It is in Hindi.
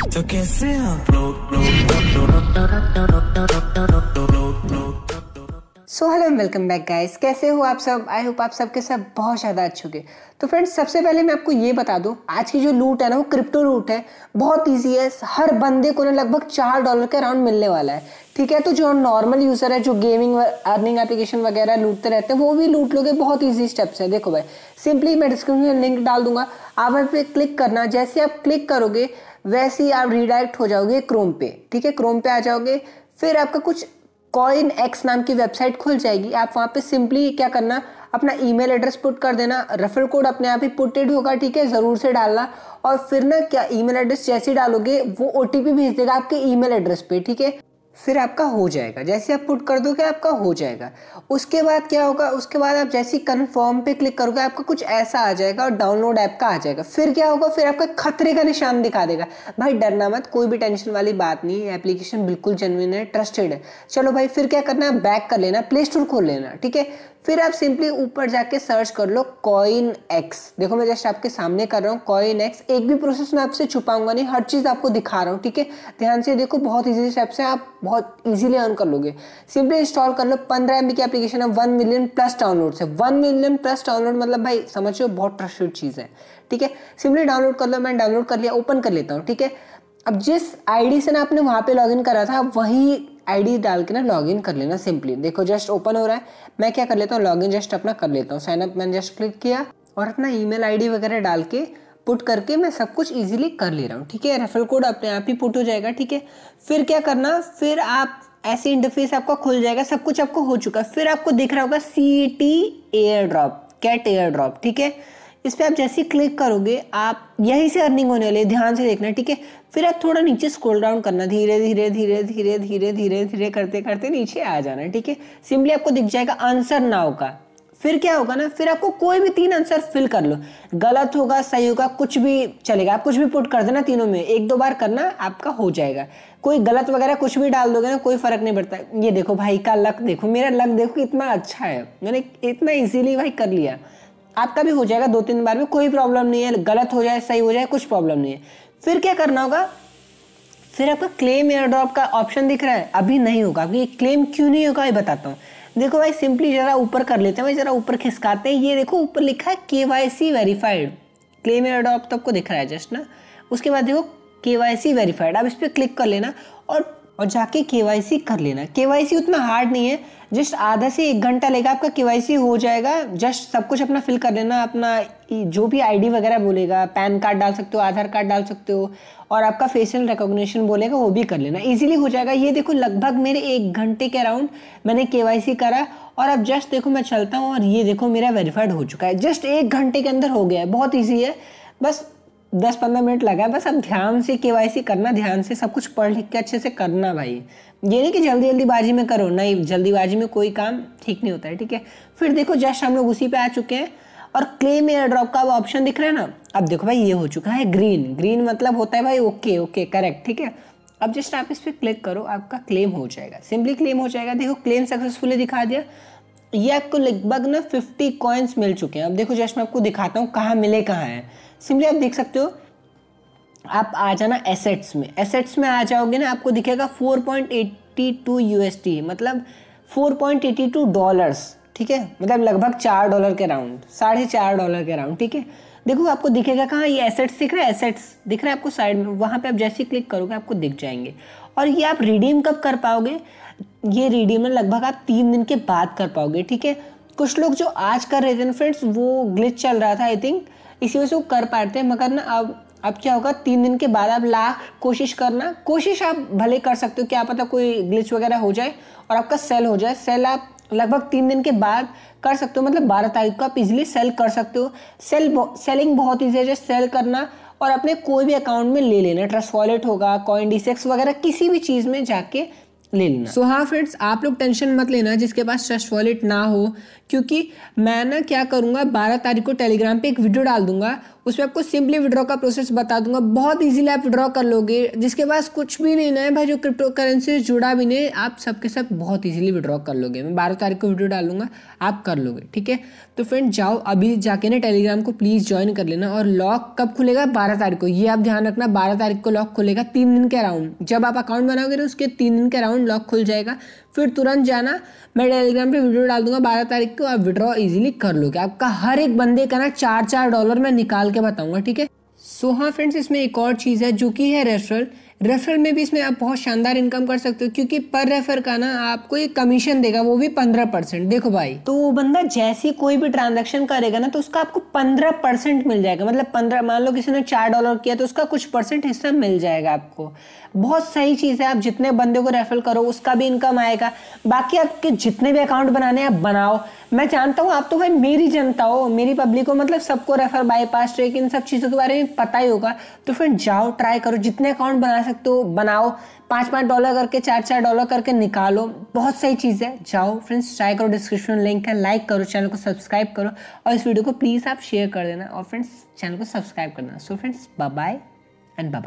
तो कैसे आप so hello and welcome back guys कैसे हो आप सब आई होप आप सबके सब बहुत ज़्यादा अच्छे होंगे तो फ्रेंड्स सबसे पहले मैं आपको ये बता दूं आज की जो लूट है ना वो क्रिप्टो लूट है बहुत इजी है हर बंदे को ना लगभग चार डॉलर के अराउंड मिलने वाला है ठीक है तो जो नॉर्मल यूज़र है जो गेमिंग अर्निंग एप्लीकेशन वगैरह लूटते रहते हैं वो भी लूट लोगे बहुत ईजी स्टेप्स है देखो भाई सिंपली मैं डिस्क्रिप्शन में लिंक डाल दूंगा आप वहाँ पर क्लिक करना जैसे आप क्लिक करोगे वैसे ही आप रिडायरेक्ट हो जाओगे क्रोम पे ठीक है क्रोम पे आ जाओगे फिर आपका कुछ कॉइन एक्स नाम की वेबसाइट खुल जाएगी आप वहाँ पे सिंपली क्या करना अपना ईमेल एड्रेस पुट कर देना रेफर कोड अपने आप ही पुटेड होगा ठीक है ज़रूर से डालना और फिर ना क्या ईमेल एड्रेस जैसे ही डालोगे वो ओ भेज देगा आपके ईमेल एड्रेस पे ठीक है फिर आपका हो जाएगा जैसे आप पुट कर दोगे आपका हो जाएगा उसके बाद क्या होगा उसके बाद आप जैसे कन्फर्म पे क्लिक करोगे आपका कुछ ऐसा आ जाएगा और डाउनलोड ऐप का आ जाएगा फिर क्या होगा फिर आपका खतरे का निशान दिखा देगा भाई डरना मत कोई भी टेंशन वाली बात नहीं है एप्लीकेशन बिल्कुल जेनविन है ट्रस्टेड है चलो भाई फिर क्या करना है बैक कर लेना प्ले स्टोर खोल लेना ठीक है फिर आप सिंपली ऊपर जाके सर्च कर लो कॉइन एक्स देखो मैं जस्ट आपके सामने कर रहा हूँ कॉइन एक्स एक भी प्रोसेस मैं आपसे छुपाऊंगा नहीं हर चीज़ आपको दिखा रहा हूँ ठीक है ध्यान से देखो बहुत ईजी स्टेप्स हैं आप बहुत इजीली अर्न कर लोगे सिंपली इंस्टॉल कर लो पंद्रह एम की एप्लीकेशन है वन मिलियन प्लस डाउनलोड है वन मिलियन प्लस डाउनलोड मतलब भाई समझ लो बहुत ट्रस्टेड चीज़ है ठीक है सिंपली डाउनलोड कर लो मैंने डाउनलोड कर लिया ओपन कर लेता हूँ ठीक है अब जिस आईडी से ना आपने वहाँ पे लॉगिन करा था वही आईडी डाल के ना लॉगिन कर लेना सिंपली देखो जस्ट ओपन हो रहा है मैं क्या कर लेता हूँ लॉगिन जस्ट अपना कर लेता हूँ साइनअप मैंने जस्ट क्लिक किया और अपना ईमेल आईडी वगैरह डाल के पुट करके मैं सब कुछ इजीली कर ले रहा हूँ ठीक है रेफरल कोड अपने आप ही पुट हो जाएगा ठीक है फिर क्या करना फिर आप ऐसे इंटरफेस आपका खुल जाएगा सब कुछ आपको हो चुका फिर आपको दिख रहा होगा C T air drop cat air drop ठीक है इस पर आप जैसे क्लिक करोगे आप यहीं से अर्निंग होने वाले ध्यान से देखना ठीक है फिर आप थोड़ा नीचे स्क्रॉल डाउन करना धीरे धीरे धीरे धीरे धीरे धीरे धीरे करते करते नीचे आ जाना ठीक है सिंपली आपको दिख जाएगा आंसर नाव का फिर क्या होगा ना फिर आपको कोई भी तीन आंसर फिल कर लो गलत होगा सही होगा कुछ भी चलेगा आप कुछ भी पुट कर देना तीनों में एक दो बार करना आपका हो जाएगा कोई गलत वगैरह कुछ भी डाल दोगे ना कोई फर्क नहीं पड़ता ये देखो भाई का लक देखो मेरा लक देखो इतना अच्छा है मैंने इतना ईजिली भाई कर लिया आपका भी हो जाएगा दो तीन बार में कोई प्रॉब्लम नहीं है गलत हो जाए सही हो जाए कुछ प्रॉब्लम नहीं है फिर क्या करना होगा फिर आपका क्लेम एयर ड्रॉप का ऑप्शन दिख रहा है अभी नहीं होगा अभी क्लेम क्यों नहीं होगा ये बताता हूँ देखो भाई सिंपली ज़रा ऊपर कर लेते हैं भाई ज़रा ऊपर खिसकाते हैं ये देखो ऊपर लिखा है K Y C verified claim and adopt आपको दिख रहा है जस्ट ना उसके बाद देखो के वाई सी वेरीफाइड आप इस पर क्लिक कर लेना और और जाके के कर लेना के उतना हार्ड नहीं है जस्ट आधा से एक घंटा लेगा आपका के हो जाएगा जस्ट सब कुछ अपना फिल कर लेना अपना जो भी आईडी वगैरह बोलेगा पैन कार्ड डाल सकते हो आधार कार्ड डाल सकते हो और आपका फेशियल रिकॉग्निशन बोलेगा वो भी कर लेना इजीली हो जाएगा ये देखो लगभग मेरे एक घंटे के अराउंड मैंने के करा और अब जस्ट देखो मैं चलता हूँ और ये देखो मेरा वेरीफाइड हो चुका है जस्ट एक घंटे के अंदर हो गया है बहुत ईजी है बस दस पंद्रह मिनट लगा बस अब ध्यान से के करना ध्यान से सब कुछ पढ़ लिख के अच्छे से करना भाई ये नहीं कि जल्दी जल्दी बाजी में करो नहीं जल्दीबाजी में कोई काम ठीक नहीं होता है ठीक है फिर देखो जस्ट हम लोग उसी पे आ चुके हैं और क्लेम एयर ड्रॉप का अब ऑप्शन दिख रहा है ना अब देखो भाई ये हो चुका है ग्रीन ग्रीन मतलब होता है भाई ओके ओके करेक्ट ठीक है अब जस्ट आप इस पर क्लिक करो आपका क्लेम हो जाएगा सिंपली क्लेम हो जाएगा देखो क्लेम सक्सेसफुली दिखा दिया ये आपको लगभग ना फिफ्टी कॉइन्स मिल चुके हैं अब देखो जस्ट मैं आपको दिखाता हूँ कहाँ मिले कहाँ हैं सिंपली आप देख सकते हो आप आ जाना एसेट्स में एसेट्स में आ जाओगे ना आपको दिखेगा four point eighty two U S T मतलब four point eighty two dollars ठीक है मतलब लगभग चार डॉलर के राउंड साढ़े चार डॉलर के राउंड ठीक है देखो आपको दिखेगा कहाँ ये एसेट्स दिख रहा है एसेट्स दिख रहा है आपको साइड में वहाँ पे आप जैसे ही क्लिक करोगे आपको दिख जाएंगे और ये आप रिडीम कब कर पाओगे ये रिडीम लगभग आप तीन दिन के बाद कर पाओगे ठीक है कुछ लोग जो आज कर रहे थे ना फ्रेंड्स वो ग्लिच चल रहा था आई थिंक इसी वजह से वो कर पा रहे थे मगर ना अब अब क्या होगा तीन दिन के बाद आप लाख कोशिश करना कोशिश आप भले कर सकते हो क्या पता मतलब कोई ग्लिच वगैरह हो जाए और आपका सेल हो जाए सेल आप लगभग तीन दिन के बाद कर सकते हो मतलब बारह तारीख को आप इजिली सेल कर सकते हो सेल सेलिंग बहुत ईजी है सेल करना और अपने कोई भी अकाउंट में ले लेना ट्रस्ट वॉलेट होगा कॉइन डी वगैरह किसी भी चीज़ में जाके ले लेना सो हाँ फ्रेंड्स आप लोग टेंशन मत लेना जिसके पास ट्रस्ट वॉलेट ना हो क्योंकि मैं ना क्या करूँगा बारह तारीख को टेलीग्राम पे एक वीडियो डाल दूंगा उसमें आपको सिंपली विड्रॉ का प्रोसेस बता दूंगा बहुत ईजिली आप विड्रॉ कर लोगे जिसके पास कुछ भी नहीं ना है भाई जो क्रिप्टो करेंसी से जुड़ा भी नहीं आप सबके सब बहुत ईजिली विड्रॉ कर लोगे मैं बारह तारीख को वीडियो डालूंगा आप कर लोगे ठीक है तो फ्रेंड जाओ अभी जाके ना टेलीग्राम को प्लीज़ ज्वाइन कर लेना और लॉक कब खुलेगा बारह तारीख को ये आप ध्यान रखना बारह तारीख को लॉक खुलेगा तीन दिन के अराउंड जब आप अकाउंट बनाओगे ना उसके तीन दिन के अराउंड अकाउंट लॉक खुल जाएगा फिर तुरंत जाना मैं टेलीग्राम पे वीडियो डाल दूंगा बारह तारीख को आप विड्रॉ इजीली कर लोगे आपका हर एक बंदे का ना चार चार डॉलर मैं निकाल के बताऊंगा ठीक है सो हाँ फ्रेंड्स इसमें एक और चीज़ है जो कि है रेफरल रेफरल में भी इसमें आप बहुत शानदार इनकम कर सकते हो क्योंकि पर रेफर का ना आपको एक कमीशन देगा वो भी पंद्रह परसेंट देखो भाई तो वो बंदा जैसे कोई भी ट्रांजेक्शन करेगा ना तो उसका आपको पंद्रह परसेंट मिल जाएगा मतलब पंद्रह मान लो किसी ने चार डॉलर किया तो उसका कुछ परसेंट हिस्सा मिल जाएगा आपको बहुत सही चीज़ है आप जितने बंदे को रेफर करो उसका भी इनकम आएगा बाकी आपके जितने भी अकाउंट बनाने आप बनाओ मैं जानता हूँ आप तो भाई मेरी जनता हो मेरी पब्लिक हो मतलब सबको रेफर बाईपास इन सब चीज़ों के बारे में पता ही होगा तो फिर जाओ ट्राई करो जितने अकाउंट बना सकते हो बनाओ पाँच पाँच डॉलर करके चार चार डॉलर करके निकालो बहुत सही चीज़ है जाओ फ्रेंड्स ट्राई करो डिस्क्रिप्शन लिंक है लाइक करो चैनल को सब्सक्राइब करो और इस वीडियो को प्लीज़ आप शेयर कर देना और फ्रेंड्स चैनल को सब्सक्राइब करना so friends bye and bye